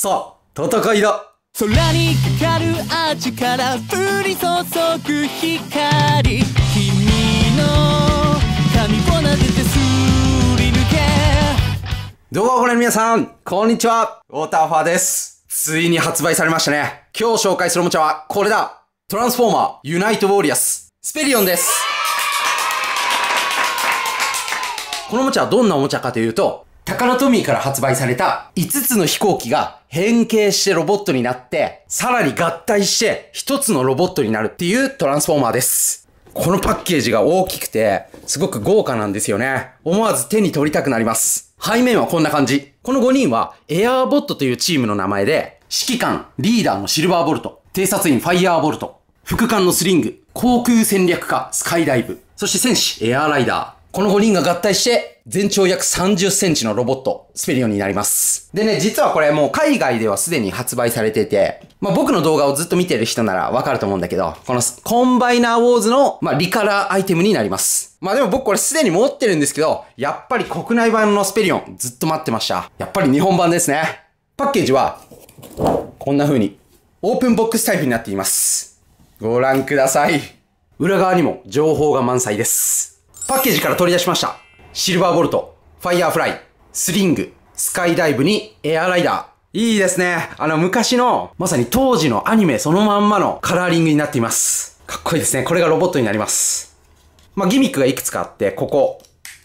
さあ、戦いだ空にかかるアーチから降り注ぐ光君の髪をでてすり抜けどうもこれ皆さん、こんにちはウォーターファーですついに発売されましたね今日紹介するおもちゃはこれだトランスフォーマーユナイトウォリアススペリオンですこのおもちゃはどんなおもちゃかというと、タカラトミーから発売された5つの飛行機が変形してロボットになって、さらに合体して1つのロボットになるっていうトランスフォーマーです。このパッケージが大きくて、すごく豪華なんですよね。思わず手に取りたくなります。背面はこんな感じ。この5人はエアーボットというチームの名前で、指揮官、リーダーのシルバーボルト、偵察員ファイヤーボルト、副官のスリング、航空戦略家、スカイダイブ、そして戦士、エアーライダー、この5人が合体して、全長約30センチのロボット、スペリオンになります。でね、実はこれもう海外ではすでに発売されてて、まあ、僕の動画をずっと見てる人ならわかると思うんだけど、このコンバイナーウォーズの、まあ、リカラーアイテムになります。まあでも僕これすでに持ってるんですけど、やっぱり国内版のスペリオンずっと待ってました。やっぱり日本版ですね。パッケージは、こんな風に、オープンボックスタイプになっています。ご覧ください。裏側にも情報が満載です。パッケージから取り出しました。シルバーボルト、ファイヤーフライ、スリング、スカイダイブにエアライダー。いいですね。あの、昔の、まさに当時のアニメそのまんまのカラーリングになっています。かっこいいですね。これがロボットになります。まあ、ギミックがいくつかあって、ここ。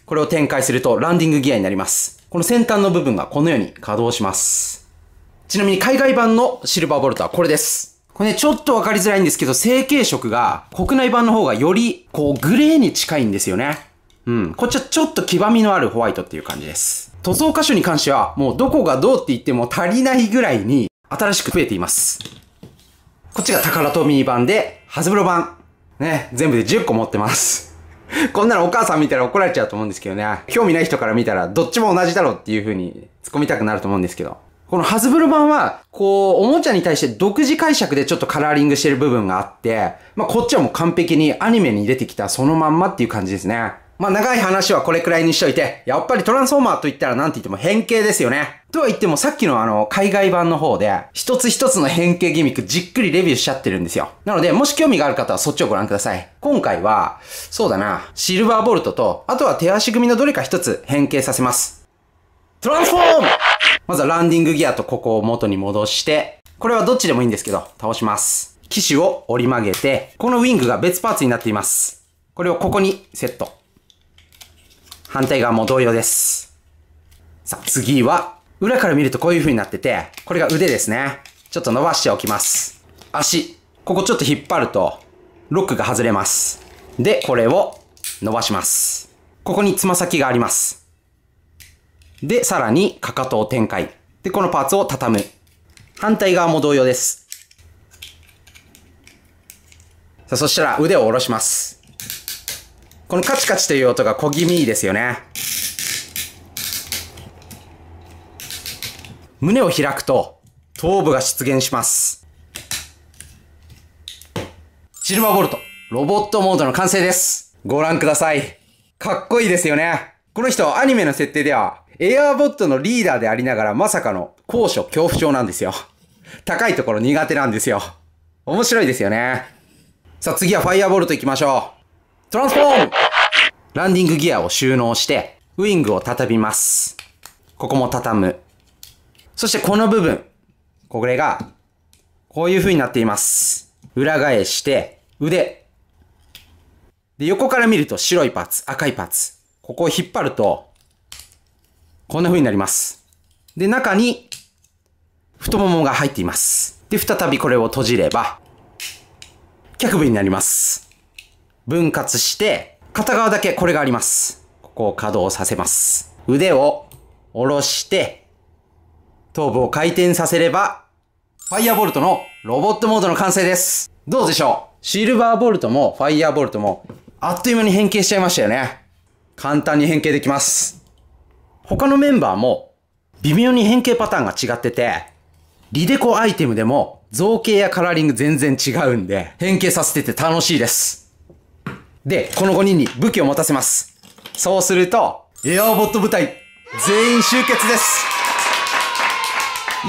これを展開するとランディングギアになります。この先端の部分がこのように稼働します。ちなみに海外版のシルバーボルトはこれです。これね、ちょっとわかりづらいんですけど、成型色が国内版の方がより、こう、グレーに近いんですよね。うん。こっちはちょっと黄ばみのあるホワイトっていう感じです。塗装箇所に関しては、もうどこがどうって言っても足りないぐらいに、新しく増えています。こっちが宝トミー版で、ハズブロ版。ね、全部で10個持ってます。こんなのお母さん見たら怒られちゃうと思うんですけどね。興味ない人から見たらどっちも同じだろうっていう風に突っ込みたくなると思うんですけど。このハズブル版は、こう、おもちゃに対して独自解釈でちょっとカラーリングしてる部分があって、まあ、こっちはもう完璧にアニメに出てきたそのまんまっていう感じですね。まあ、長い話はこれくらいにしといて、やっぱりトランスフォーマーと言ったらなんて言っても変形ですよね。とは言ってもさっきのあの、海外版の方で、一つ一つの変形ギミックじっくりレビューしちゃってるんですよ。なので、もし興味がある方はそっちをご覧ください。今回は、そうだな、シルバーボルトと、あとは手足組のどれか一つ変形させます。トランスフォームまずはランディングギアとここを元に戻して、これはどっちでもいいんですけど、倒します。機種を折り曲げて、このウィングが別パーツになっています。これをここにセット。反対側も同様です。さあ、次は、裏から見るとこういう風になってて、これが腕ですね。ちょっと伸ばしておきます。足。ここちょっと引っ張ると、ロックが外れます。で、これを伸ばします。ここにつま先があります。で、さらに、かかとを展開。で、このパーツを畳む。反対側も同様です。さあ、そしたら腕を下ろします。このカチカチという音が小気味ですよね。胸を開くと、頭部が出現します。シルマボルト、ロボットモードの完成です。ご覧ください。かっこいいですよね。この人、アニメの設定では、エアーボットのリーダーでありながらまさかの高所恐怖症なんですよ。高いところ苦手なんですよ。面白いですよね。さあ次はファイアーボルト行きましょう。トランスフォームランディングギアを収納して、ウィングを畳みます。ここも畳む。そしてこの部分。これが、こういう風になっています。裏返して、腕。で、横から見ると白いパーツ、赤いパーツ。ここを引っ張ると、こんな風になります。で、中に太ももが入っています。で、再びこれを閉じれば、脚部になります。分割して、片側だけこれがあります。ここを稼働させます。腕を下ろして、頭部を回転させれば、ファイアボルトのロボットモードの完成です。どうでしょうシルバーボルトもファイアボルトも、あっという間に変形しちゃいましたよね。簡単に変形できます。他のメンバーも微妙に変形パターンが違ってて、リデコアイテムでも造形やカラーリング全然違うんで、変形させてて楽しいです。で、この5人に武器を持たせます。そうすると、エアーボット部隊、全員集結です。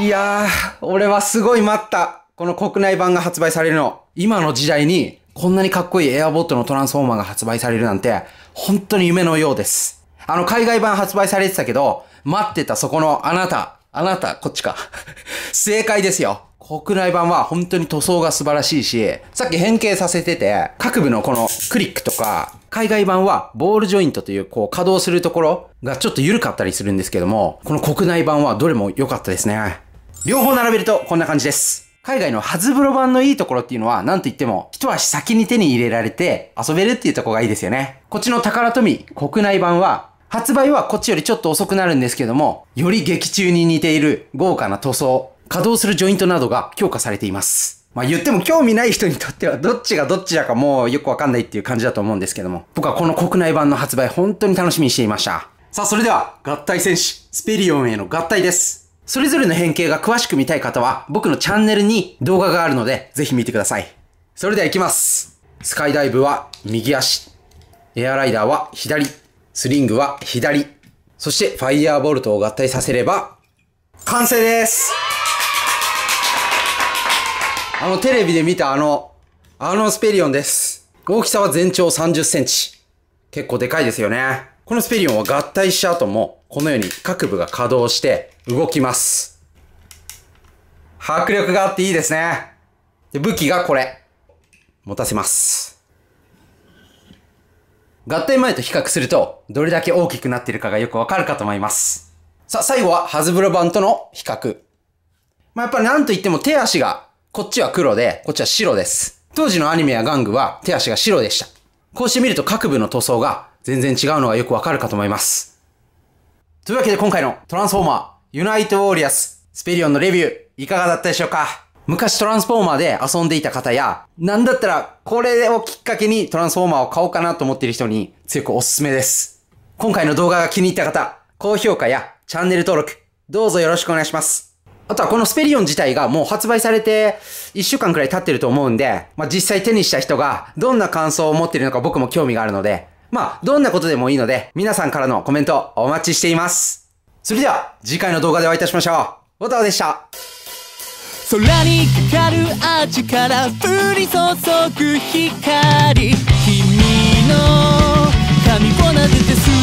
いやー、俺はすごい待った。この国内版が発売されるの。今の時代に、こんなにかっこいいエアーボットのトランスフォーマーが発売されるなんて、本当に夢のようです。あの、海外版発売されてたけど、待ってたそこのあなた、あなた、こっちか。正解ですよ。国内版は本当に塗装が素晴らしいし、さっき変形させてて、各部のこのクリックとか、海外版はボールジョイントというこう稼働するところがちょっと緩かったりするんですけども、この国内版はどれも良かったですね。両方並べるとこんな感じです。海外のハズブロ版のいいところっていうのは、なんといっても、一足先に手に入れられて遊べるっていうとこがいいですよね。こっちの宝富国内版は、発売はこっちよりちょっと遅くなるんですけども、より劇中に似ている豪華な塗装、稼働するジョイントなどが強化されています。まあ言っても興味ない人にとってはどっちがどっちだかもうよくわかんないっていう感じだと思うんですけども、僕はこの国内版の発売本当に楽しみにしていました。さあそれでは、合体戦士、スペリオンへの合体です。それぞれの変形が詳しく見たい方は、僕のチャンネルに動画があるので、ぜひ見てください。それでは行きます。スカイダイブは右足、エアライダーは左、スリングは左。そしてファイヤーボルトを合体させれば、完成ですあのテレビで見たあの、あのスペリオンです。大きさは全長30センチ。結構でかいですよね。このスペリオンは合体した後も、このように各部が稼働して動きます。迫力があっていいですね。で武器がこれ。持たせます。合体前と比較すると、どれだけ大きくなっているかがよくわかるかと思います。さあ、最後はハズブロ版との比較。まあ、やっぱりなんといっても手足が、こっちは黒で、こっちは白です。当時のアニメや玩具は手足が白でした。こうして見ると各部の塗装が全然違うのがよくわかるかと思います。というわけで今回のトランスフォーマー、ユナイトウォーリアス、スペリオンのレビュー、いかがだったでしょうか昔トランスフォーマーで遊んでいた方や、なんだったらこれをきっかけにトランスフォーマーを買おうかなと思っている人に強くおすすめです。今回の動画が気に入った方、高評価やチャンネル登録、どうぞよろしくお願いします。あとはこのスペリオン自体がもう発売されて1週間くらい経ってると思うんで、まあ、実際手にした人がどんな感想を持ってるのか僕も興味があるので、まあ、どんなことでもいいので、皆さんからのコメントお待ちしています。それでは、次回の動画でお会いいたしましょう。ボタオでした。空にかかるアーチから降り注ぐ光君の髪を撫でて